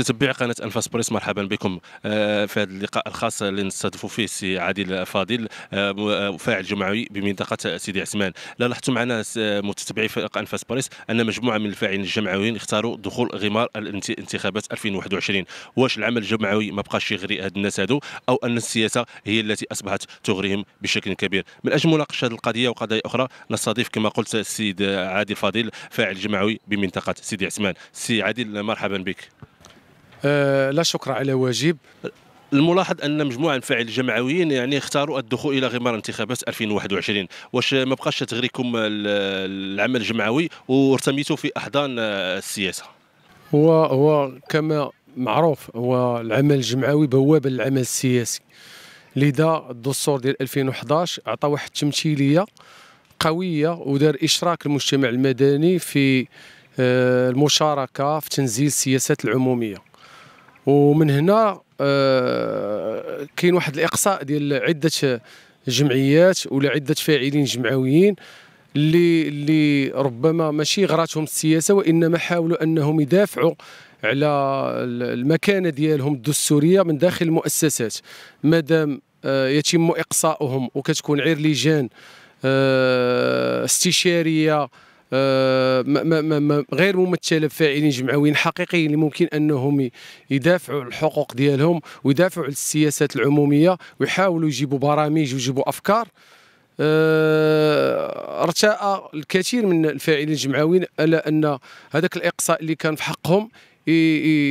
متتبعي قناه انفاس بريس مرحبا بكم آه، في هذا اللقاء الخاص اللي نستضيفوا فيه السي عادل فاضل آه، فاعل جمعوي بمنطقه سيدي عثمان لا لاحظتوا معنا آه، متتبعي فريق انفاس بريس ان مجموعه من الفاعلين الجمعويين اختاروا دخول غمار الانتخابات 2021 واش العمل الجمعوي ما بقاش يغري هاد الناس هادو او ان السياسه هي التي اصبحت تغريهم بشكل كبير من اجل مناقشه هذه القضيه وقضايا اخرى نستضيف كما قلت السيد عادل فاضل فاعل جمعوي بمنطقه سيدي عثمان سي عادل مرحبا بك آه، لا شكر على واجب الملاحظ ان مجموعه من الفاعلين الجمعويين يعني اختاروا الدخول الى غمار انتخابات 2021 واش ما بقاش تغريكم العمل الجمعوي وارتميتوا في احضان السياسه هو هو كما معروف هو العمل الجمعوي بوابه للعمل السياسي لذا الدستور ديال 2011 عطى واحد التمثيليه قويه ودار اشراك المجتمع المدني في آه، المشاركه في تنزيل السياسات العموميه ومن هنا آه، كاين واحد الاقصاء ديال عده جمعيات ولا عده فاعلين جمعويين اللي اللي ربما ماشي غراتهم السياسه وانما حاولوا انهم يدافعوا على المكانه ديالهم الدستوريه من داخل المؤسسات مادام آه، يتم اقصاؤهم وكتكون غير لجان آه، استشاريه آه، غير ممثله بفاعلين جمعويين حقيقيين اللي ممكن انهم يدافعوا الحقوق ديالهم ويدافعوا على السياسات العموميه ويحاولوا يجيبوا برامج ويجيبوا افكار آه، ارتاء الكثير من الفاعلين الجمعويين على ان هذاك الاقصاء اللي كان في حقهم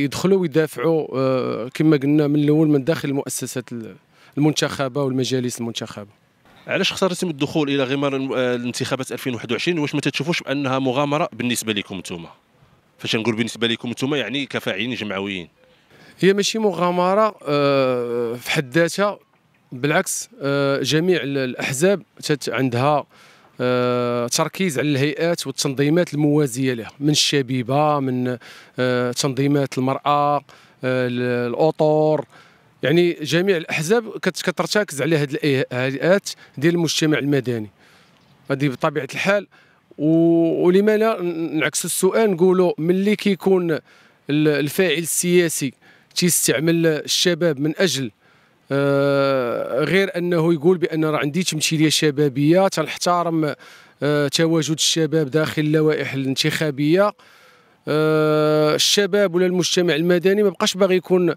يدخلوا ويدافعوا آه، كما قلنا من الاول من داخل المؤسسات المنتخبه والمجالس المنتخبه علاش خسرتم الدخول الى غمار آه، الانتخابات 2021 واش ما تتشوفوش بانها مغامره بالنسبه لكم انتم فاش نقول بالنسبه لكم انتم يعني كفاعلين جمعويين هي ماشي مغامره آه، في حد ذاتها بالعكس آه، جميع الاحزاب عندها تركيز على الهيئات والتنظيمات الموازيه لها من الشبيبه من تنظيمات المراه الاطور يعني جميع الاحزاب كترتكز على هذه الهيئات إيه، ديال المجتمع المدني هذه بطبيعه الحال ولما لا نعكس السؤال نقولوا ملي كيكون الفاعل السياسي تيستعمل الشباب من اجل آه غير انه يقول بان راه عندي تمثيليه شبابيه تنحترم آه تواجد الشباب داخل اللوائح الانتخابيه آه الشباب ولا المجتمع المدني ما بقاش باغي يكون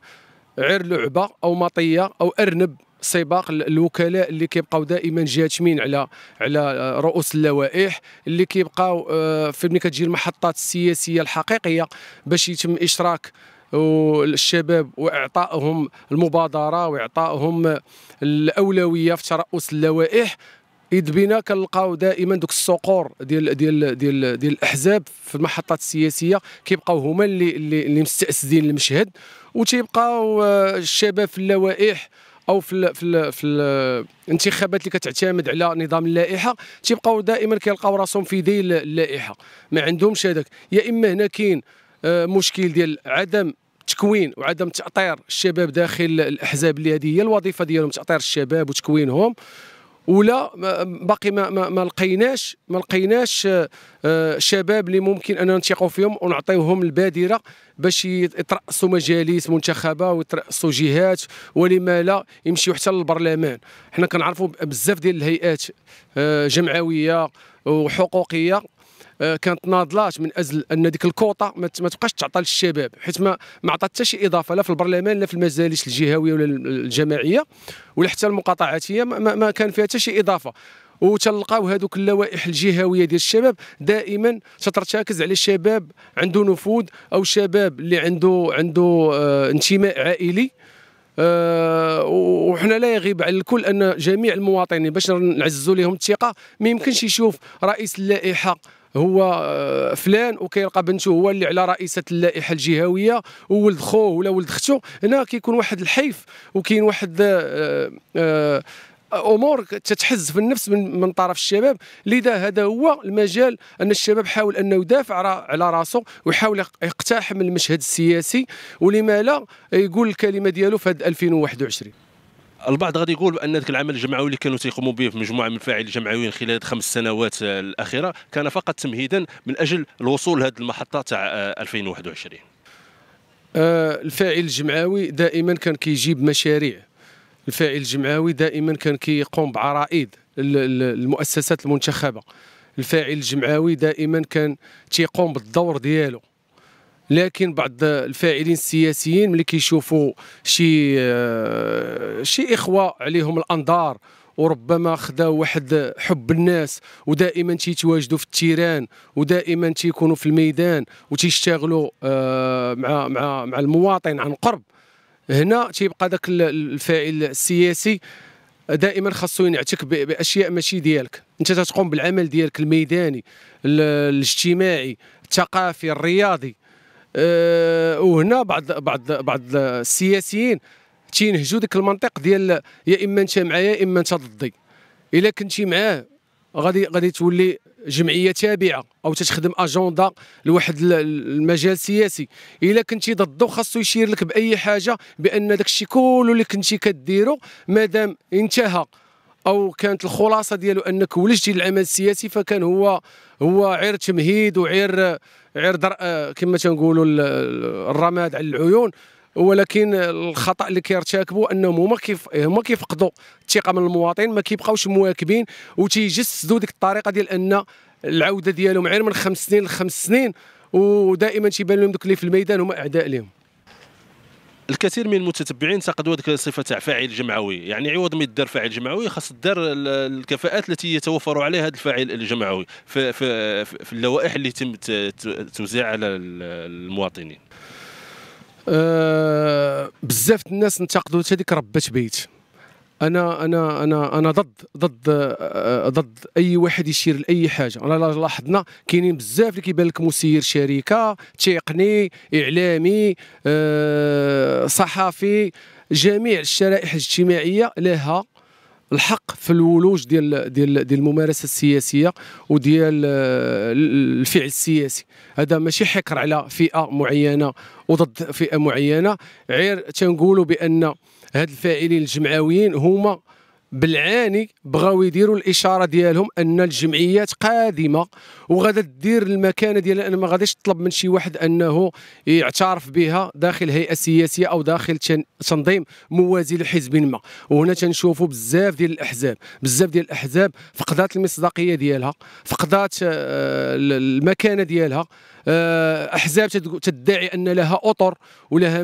عير لعبه او مطيه او ارنب سباق الوكلاء اللي كيبقاو دائما جاتمين على على رؤوس اللوائح اللي كيبقاو آه، في ملي كتجي المحطات السياسيه الحقيقيه باش يتم اشراك الشباب واعطائهم المبادره واعطائهم الاولويه في ترأس اللوائح اذ بنا كنلقاو دائما دوك الصقور ديال ديال ديال ديال الاحزاب في المحطات السياسيه كيبقاو هما اللي اللي مستاسدين المشهد وتيبقاو آه، الشباب في اللوائح او في الـ في الـ في الانتخابات اللي كتعتمد على نظام اللائحه تيبقاو دائما كيلقاو راسهم في ديل اللائحه ما عندهمش هذاك يا اما هنا كاين آه، مشكل ديال عدم تكوين وعدم تاطير الشباب داخل الاحزاب اللي هذه هي الوظيفه ديالهم تاطير الشباب وتكوينهم ولا باقي ما ما, ما لقيناش ما لقيناش آه، آه، شباب اللي ممكن اننا نثقوا فيهم ونعطيوهم البادره باش يترأسوا مجالس منتخبه ويترأسوا جهات ولما لا يمشيو حتى للبرلمان حنا كنعرفوا بزاف ديال الهيئات آه، جمعويه وحقوقيه آه، كانت ناضلات من اجل ان ديك الكوطه ما تبقاش تعطى للشباب حيت ما ما عطات حتى شي اضافه لا في البرلمان لا في المجالس الجهويه ولا الجماعيه ولا حتى المقاطعاتيه ما, ما كان فيها حتى شي اضافه وتلقاو هذوك اللوائح الجهويه ديال الشباب دائما تترتكز على الشباب عنده نفوذ او شباب اللي عنده عنده آه انتماء عائلي أه وحنا لا يغيب على الكل ان جميع المواطنين باش نعززوا لهم الثقه ما يمكنش يشوف رئيس اللائحه هو آه، فلان وكيلقى بنته هو اللي على رئيسه اللائحه الجهويه وولد خوه ولا ولد اخته هنا كيكون واحد الحيف وكاين واحد آه، آه، امور تتحز في النفس من, من طرف الشباب لذا هذا هو المجال ان الشباب حاول انه يدافع على راسه ويحاول يقتحم المشهد السياسي ولما لا يقول الكلمه ديالو في 2021 البعض غادي يقول بان ذاك العمل الجمعوي اللي كانوا تيقوموا به في مجموعه من الفاعلين الجمعويين خلال الخمس سنوات آه، الاخيره كان فقط تمهيدا من اجل الوصول لهذه المحطه تاع 2021 آه، آه، الفاعل الجمعوي دائما كان كيجيب مشاريع الفاعل الجمعوي دائما كان كيقوم بعرائد المؤسسات المنتخبه الفاعل الجمعوي دائما كان تيقوم بالدور ديالو لكن بعض الفاعلين السياسيين ملي كيشوفوا شي آه، شي اخوه عليهم الانظار وربما خداو واحد حب الناس ودائما تيتواجدوا في التيران ودائما تيكونوا في الميدان وتيشتغلوا آه، مع مع مع المواطن عن قرب هنا تيبقى داك الفاعل السياسي دائما خاصو ينعتك باشياء ماشي ديالك انت تتقوم بالعمل ديالك الميداني الاجتماعي الثقافي الرياضي آه، وهنا بعض بعض بعض السياسيين تينهجوا ديك المنطق ديال يا اما انت معايا يا اما انت ضدي الا كنتي معاه غادي غادي تولي جمعيه تابعه او تتخدم اجنده لواحد المجال السياسي الا كنتي ضده خاصو يشير لك باي حاجه بان داك الشيء كله اللي كنتي كديرو مادام انتهى او كانت الخلاصه ديالو انك ولجتي للعمل السياسي فكان هو هو عير تمهيد وعير عير آه، كما تنقولوا الرماد على العيون ولكن الخطا اللي كيرتكبوا انهم هما كيف هما كيفقدوا الثقه من المواطن ما كيبقاوش مواكبين وتيجسدوا ديك الطريقه ديال ان العوده ديالهم عير من خمس سنين لخمس سنين ودائما تيبان لهم دوك اللي في الميدان هما اعداء لهم الكثير من المتتبعين انتقدوا هذيك الصفه تاع فاعل جمعوي يعني عوض ما يدار فاعل جمعوي خاص دار الكفاءات التي يتوفر عليها هذا الفاعل الجمعوي في, في, في اللوائح اللي يتم توزيعها على المواطنين أه بزاف الناس انتقدوا حتى ديك ربات بيت انا انا انا انا ضد ضد آه، ضد اي واحد يشير لاي حاجه انا لاحظنا كاينين بزاف اللي كيبان لك مسير شركه تقني اعلامي آه، صحفي جميع الشرائح الاجتماعيه لها الحق في الولوج ديال ديال ديال الممارسه السياسيه وديال آه، الفعل السياسي هذا ماشي حكر على فئه معينه وضد فئه معينه غير تنقولوا بان هاد الفاعلين الجمعويين هما بالعاني بغاو يديروا الاشاره ديالهم ان الجمعيات قادمه وغادا دير المكانه ديالها ان ما غاديش تطلب من شي واحد انه يعترف بها داخل هيئه سياسيه او داخل تنظيم موازي لحزب ما وهنا تنشوفوا بزاف ديال الاحزاب بزاف ديال الاحزاب فقدات المصداقيه ديالها فقدات آه، المكانه ديالها آه، احزاب تدعي ان لها اطر ولها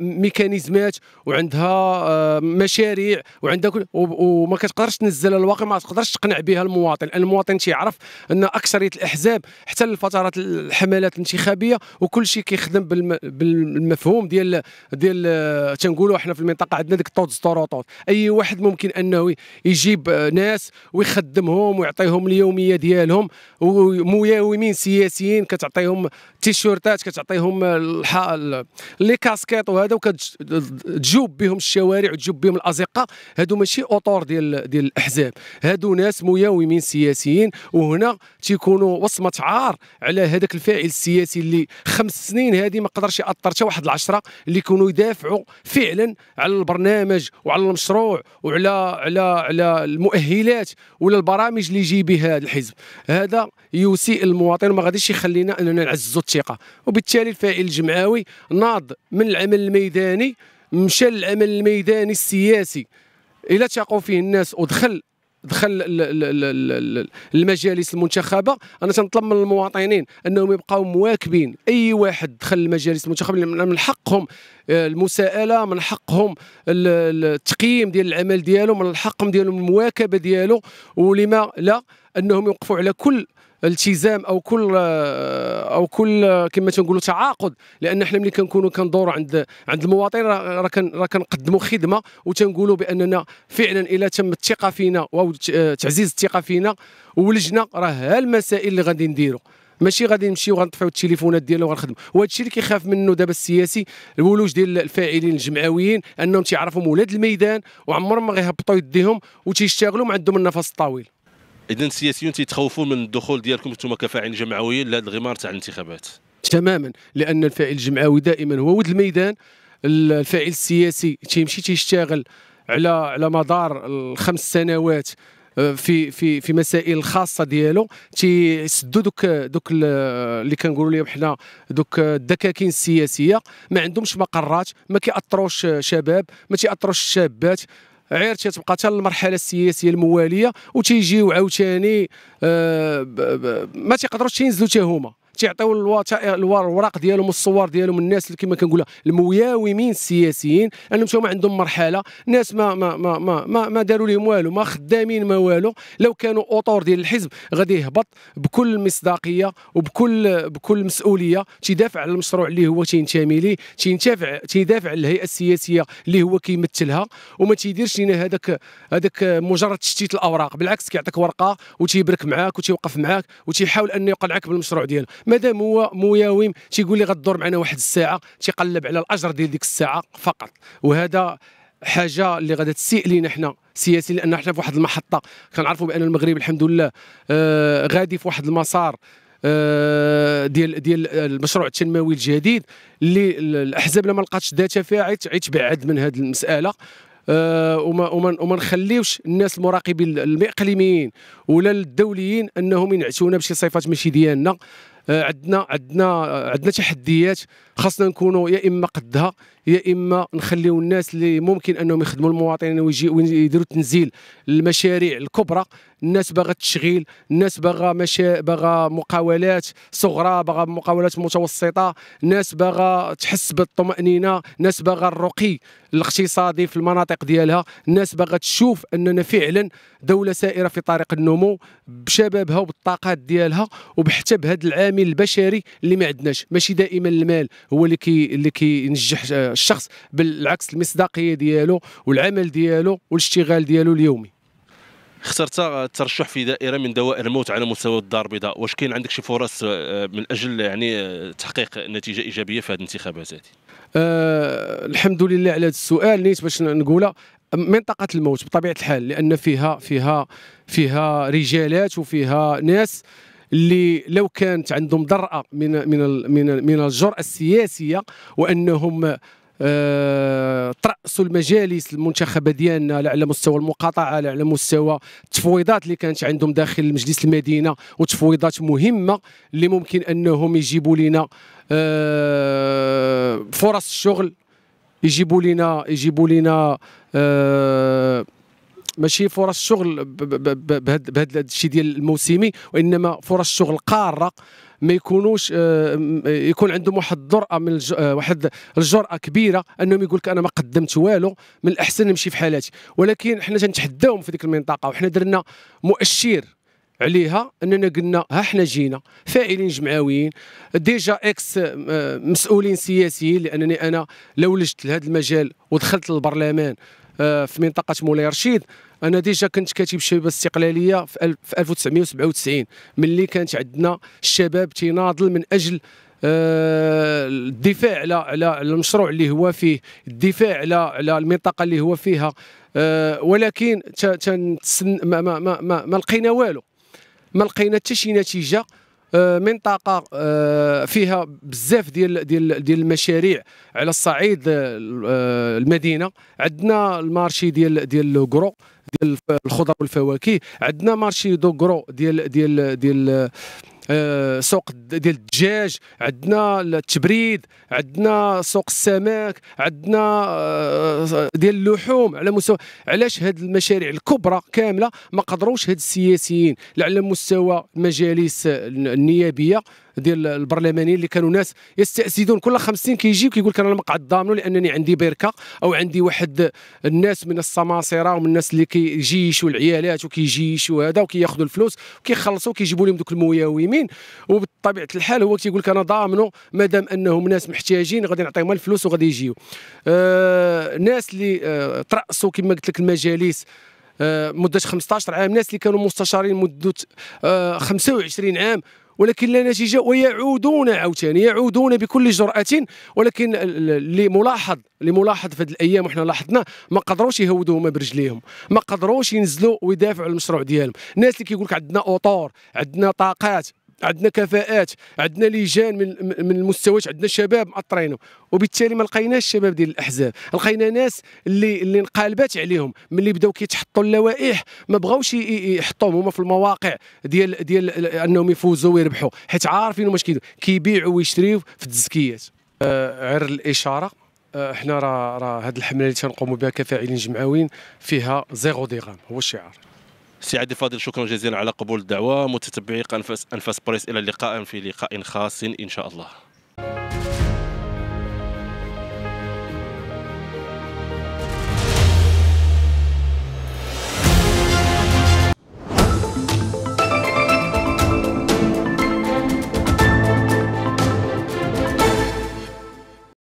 ميكانيزمات وعندها آه، مشاريع وعندها كل وما كتقدرش تنزل الواقع ما تقدرش تقنع بها المواطن لان المواطن تيعرف ان اكثريه الاحزاب حتى الفترات الحملات الانتخابيه وكل شيء كيخدم بالمفهوم ديال ديال آه، تنقولوا احنا في المنطقه عندنا ديك طوط طروطوط اي واحد ممكن انه يجيب ناس ويخدمهم ويعطيهم اليوميه ديالهم ومياومين سياسيين كتعطيهم كتعطيهم التيشيرتات كتعطيهم لي كاسكيت وهذا وكتجوب بهم الشوارع وتجوب بهم الازقه هادو ماشي اوتور ديال ديال الاحزاب هادو ناس مياومين سياسيين وهنا تيكونوا وصمه عار على هذاك الفاعل السياسي اللي خمس سنين هذه ما قدرش ياثر حتى واحد العشره اللي يكونوا يدافعوا فعلا على البرنامج وعلى المشروع وعلى على على المؤهلات ولا البرامج اللي يجي بها هذا الحزب هذا يسيء المواطن وما غاديش يخلينا اننا من عزو الثقه وبالتالي الفاعل الجمعوي ناض من العمل الميداني مشى للعمل الميداني السياسي الى تقوا فيه الناس ودخل دخل المجالس المنتخبه انا تنطلب من المواطنين انهم يبقاو مواكبين اي واحد دخل المجالس المنتخبه من حقهم آه، المساءله من حقهم التقييم ديال العمل ديالو من حقهم ديالهم المواكبه ديالو ولما لا انهم يوقفوا على كل التزام او كل او كل كما تنقولوا تعاقد لان حنا ملي كنكونوا كندوروا عند عند المواطن راه راه كنقدموا خدمه وتنقولوا باننا فعلا الا تم الثقه فينا او تعزيز الثقه فينا ولجنا راه ها المسائل اللي غادي نديروا ماشي غادي نمشيو غنطفيو التليفونات ديالنا وغنخدموا وهذا الشيء اللي كيخاف منه دابا السياسي الولوج ديال الفاعلين الجمعويين انهم تيعرفهم ولاد الميدان وعمرهم ما غيهبطوا يديهم وتيشتغلوا ما عندهم النفس الطويل اذا السياسيون تيتخوفوا من الدخول ديالكم انتم كفاعلين جمعويين لهذا الغمار تاع الانتخابات تماما لان الفاعل الجمعوي دائما هو ود الميدان الفاعل السياسي تيمشي تيشتغل على على مدار الخمس سنوات آه، في في في مسائل الخاصه ديالو تيسدوا دوك دوك اللي كنقولوا لهم حنا دوك الدكاكين السياسيه ما عندهمش مقرات ما كيأثروش شباب ما تيأثروش الشابات عير تتبقى حتى المرحله السياسيه المواليه وتيجيو عاوتاني آه، ما تيقدروش تينزلوا حتى هما تيعطيو الوثائق الوراق ديالهم والصور ديالهم الناس اللي كما كنقولها المياومين السياسيين انهم ما عندهم مرحله ناس ما ما ما ما, ما, ما داروا لهم والو ما خدامين ما والو لو كانوا اطور ديال الحزب غادي يهبط بكل مصداقيه وبكل بكل مسؤوليه تيدافع على المشروع اللي هو تينتمي ليه تينتفع تيدافع على الهيئه السياسيه اللي هو كيمثلها وما تيديرش لنا هذاك هذاك مجرد تشتيت الاوراق بالعكس كيعطيك ورقه وتيبرك معاك وتيوقف معاك وتيحاول انه يقنعك بالمشروع ديالو مادام هو مياوم تيقول لي غدور معنا واحد الساعه تيقلب على الاجر ديال ديك الساعه فقط وهذا حاجه اللي غادا تسيء لينا حنا سياسي لان حنا في واحد المحطه كنعرفوا بان المغرب الحمد لله آه غادي في واحد المسار آه ديال ديال المشروع التنموي الجديد اللي الاحزاب لما لقاتش ذات فيها عيتبعد من هذه المساله آه وما وما وما نخليوش الناس المراقبين الاقليميين ولا الدوليين انهم ينعتونا بشي صفات ماشي ديالنا عندنا عندنا عندنا تحديات خاصنا نكونوا يا اما قدها يا اما نخليو الناس اللي ممكن انهم يخدموا المواطنين ويديروا تنزيل المشاريع الكبرى الناس باغا التشغيل الناس باغا مشا باغا مقاولات صغرى باغا مقاولات متوسطه ناس باغا تحس بالطمانينه ناس باغا الرقي الاقتصادي في المناطق ديالها الناس باغا تشوف اننا فعلا دوله سائره في طريق النمو بشبابها وبالطاقات ديالها وبحتى بهذا العامل البشري اللي ما عندناش ماشي دائما المال هو اللي كي اللي كينجح آه، الشخص بالعكس المصداقيه ديالو والعمل ديالو والاشتغال ديالو اليومي اخترت الترشح في دائره من دوائر الموت على مستوى الدار البيضاء واش كاين عندك شي فرص آه، من اجل يعني آه، تحقيق نتيجه ايجابيه في هذه الانتخابات هذه أه الحمد لله على هذا السؤال نيت باش نقولها منطقة الموت بطبيعة الحال لأن فيها فيها فيها رجالات وفيها ناس اللي لو كانت عندهم درأة من من من من الجرأة السياسية وأنهم أه ترأسوا المجالس المنتخبة ديالنا لا على مستوى المقاطعة لا على مستوى التفويضات اللي كانت عندهم داخل مجلس المدينة وتفويضات مهمة اللي ممكن أنهم يجيبوا لنا أه فرص الشغل يجيبوا لنا يجيبوا لنا أه ماشي فرص شغل بهذا الشيء ديال الموسمي وانما فرص شغل قاره ما يكونوش آه، يكون عندهم واحد الجرأه من الج... آه، واحد الجرأه كبيره انهم يقول لك انا ما قدمت والو من الاحسن نمشي في حالاتي ولكن حنا تنتحداهم في ديك المنطقه وحنا درنا مؤشر عليها اننا قلنا ها حنا جينا فاعلين جمعويين ديجا اكس آه، مسؤولين سياسيين لانني انا لو لجت لهذا المجال ودخلت للبرلمان آه، في منطقه مولاي رشيد انا ديجا كنت كاتب شباب الاستقلاليه في 1997 ملي كانت عندنا الشباب تناضل من اجل آه، الدفاع على على المشروع اللي هو فيه الدفاع على على المنطقه اللي هو فيها ولكن ما ما ما ما لقينا والو ما لقينا حتى شي نتيجه آه، منطقه آه، فيها بزاف ديال ديال ديال المشاريع على الصعيد آه، المدينه عندنا المارشي ديال ديال لوغرو ديال الخضر والفواكه عندنا مارشي دوغرو ديال ديال ديال, ديال آه، سوق ديال الدجاج عندنا التبريد عندنا سوق السمك عندنا آه، ديال اللحوم على مستوى علاش هاد المشاريع الكبرى كامله ما قدروش هاد السياسيين لا على مستوى المجالس النيابيه ديال البرلمانيين اللي كانوا ناس يستاسدون كل خمس سنين كيجي وكيقول لك انا المقعد ضامنه لانني عندي بركه او عندي واحد الناس من السماصره ومن الناس اللي كيجيشوا العيالات وكيجيشوا هذا وكياخذوا الفلوس وكيخلصوا كيجيبوا لهم دوك المياومين المسلمين وبطبيعه الحال هو تيقول لك انا ضامنه مادام انهم ناس محتاجين غادي نعطيهم الفلوس وغادي يجيو آه ناس اللي آه ترأسوا كما قلت لك المجالس آه مده 15 عام ناس اللي كانوا مستشارين مده آه 25 عام ولكن لا نتيجه ويعودون عاوتاني يعودون بكل جراه ولكن اللي ملاحظ اللي ملاحظ في هذه الايام وحنا لاحظنا ما قدروش يهودوا هما برجليهم ما قدروش ينزلوا ويدافعوا على المشروع ديالهم الناس اللي كيقول لك عندنا أطور عندنا طاقات عندنا كفاءات عندنا لجان من من المستويات عندنا شباب مأطرينهم وبالتالي ما لقيناش الشباب ديال الاحزاب لقينا ناس اللي اللي انقلبات عليهم ملي بداو كيتحطوا اللوائح ما بغاوش يحطوهم هما في المواقع ديال ديال انهم يفوزوا ويربحوا حيت عارفين واش كيديروا كيبيعوا ويشريوا في التزكيات آه عر الاشاره احنا آه، راه راه هذه الحمله اللي تنقوموا بها كفاعلين جمعويين فيها زيرو ديغام هو الشعار سي عادل فاضل شكرا جزيلا على قبول الدعوه متتبعي انفاس بريس الى اللقاء في لقاء خاص ان شاء الله